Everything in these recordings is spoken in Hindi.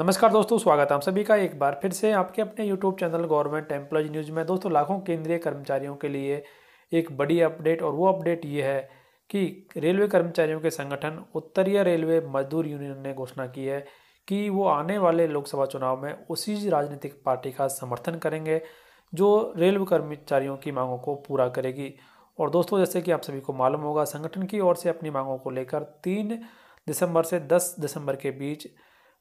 नमस्कार दोस्तों स्वागत है आप सभी का एक बार फिर से आपके अपने YouTube channel government employees news में दोस्तों लाखों केंद्रीय कर्मचारियों के लिए एक बड़ी अपडेट और वो अपडेट ये है कि रेलवे कर्मचारियों के संगठन उत्तरीय रेलवे मजदूर यूनियन ने घोषणा की है कि वो आने वाले लोकसभा चुनाव में उसी राजनीतिक पार्टी का समर्थन करेंगे जो रेलवे कर्मचारियों की मांगों को पूरा करेगी और दोस्तों जैसे कि आप सभी को मालूम होगा संगठन की ओर से अपनी मांगों को लेकर तीन दिसंबर से दस दिसंबर के बीच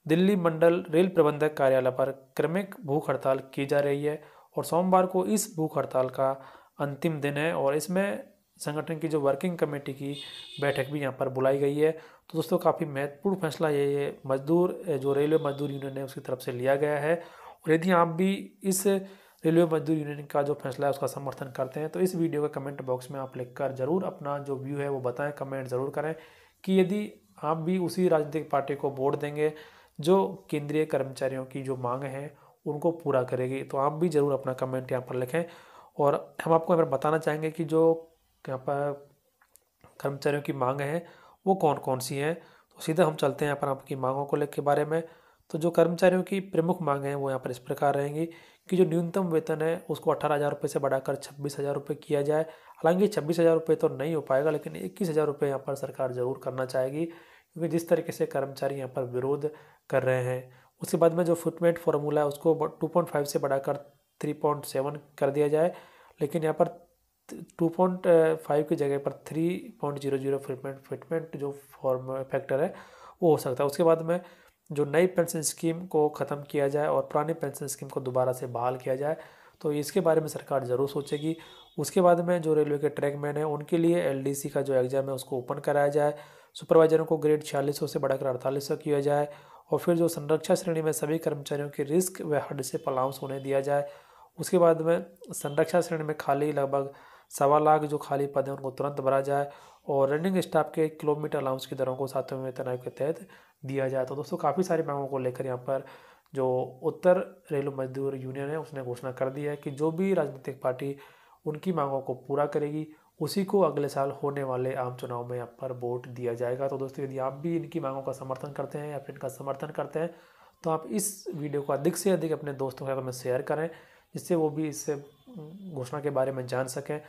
दिल्ली मंडल रेल प्रबंधक कार्यालय पर क्रमिक भूख हड़ताल की जा रही है और सोमवार को इस भूख हड़ताल का अंतिम दिन है और इसमें संगठन की जो वर्किंग कमेटी की बैठक भी यहाँ पर बुलाई गई है तो दोस्तों काफ़ी महत्वपूर्ण फैसला ये है मजदूर जो रेलवे मजदूर यूनियन है उसकी तरफ से लिया गया है और यदि आप भी इस रेलवे मजदूर यूनियन का जो फैसला है उसका समर्थन करते हैं तो इस वीडियो का कमेंट बॉक्स में आप लिखकर ज़रूर अपना जो व्यू है वो बताएं कमेंट ज़रूर करें कि यदि आप भी उसी राजनीतिक पार्टी को वोट देंगे जो केंद्रीय कर्मचारियों की जो मांग है उनको पूरा करेगी तो आप भी ज़रूर अपना कमेंट यहाँ पर लिखें और हम आपको यहाँ पर बताना चाहेंगे कि जो यहाँ पर कर्मचारियों की मांग है वो कौन कौन सी हैं तो सीधा हम चलते हैं यहाँ पर आपकी मांगों को लेकर के बारे में तो जो कर्मचारियों की प्रमुख मांग है वो यहाँ पर इस प्रकार रहेंगी कि जो न्यूनतम वेतन है उसको अठारह हज़ार रुपये से बढ़ाकर छब्बीस हज़ार रुपये किया जाए हालांकि छब्बीस हज़ार रुपये तो नहीं हो पाएगा लेकिन इक्कीस हज़ार रुपये यहाँ पर सरकार ज़रूर करना चाहेगी क्योंकि जिस तरीके से कर्मचारी यहाँ पर विरोध कर रहे हैं उसके बाद में जो फुटमेंट फार्मूला है उसको 2.5 से बढ़ाकर 3.7 कर दिया जाए लेकिन यहाँ पर 2.5 की जगह पर 3.00 फिटमेंट फिटमेंट जो फॉर्म फैक्टर है वो हो सकता है उसके बाद में जो नई पेंशन स्कीम को ख़त्म किया जाए और पुरानी पेंशन स्कीम को दोबारा से बहाल किया जाए तो इसके बारे में सरकार ज़रूर सोचेगी उसके बाद में जो रेलवे के ट्रैकमैन है उनके लिए एलडीसी का जो एग्ज़ाम है उसको ओपन कराया जाए सुपरवाइजरों को ग्रेड छियालीस से बढ़ाकर अड़तालीस सौ किया जाए और फिर जो संरक्षा श्रेणी में सभी कर्मचारियों की रिस्क व हड से पलाउंस होने दिया जाए उसके बाद में संरक्षा श्रेणी में खाली लगभग सवा लाख जो खाली पद हैं उनको तुरंत भरा जाए और रनिंग स्टाफ के किलोमीटर अलाउंस की दरों को सातवें वेतन आयोग के तहत दिया जाए तो दोस्तों काफ़ी सारी मांगों को लेकर यहाँ पर जो उत्तर रेल मजदूर यूनियन है उसने घोषणा कर दी है कि जो भी राजनीतिक पार्टी उनकी मांगों को पूरा करेगी उसी को अगले साल होने वाले आम चुनाव में यहाँ पर वोट दिया जाएगा तो दोस्तों यदि आप भी इनकी मांगों का समर्थन करते हैं या फिर इनका समर्थन करते हैं तो आप इस वीडियो को अधिक से अधिक अपने दोस्तों के साथ में शेयर करें जिससे वो भी इस घोषणा के बारे में जान सकें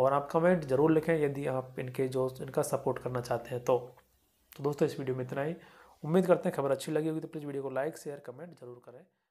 और आप कमेंट ज़रूर लिखें यदि आप इनके जो इनका सपोर्ट करना चाहते हैं तो तो दोस्तों इस वीडियो में इतना ही उम्मीद करते हैं खबर अच्छी लगी होगी तो प्लीज़ वीडियो को लाइक शेयर कमेंट जरूर करें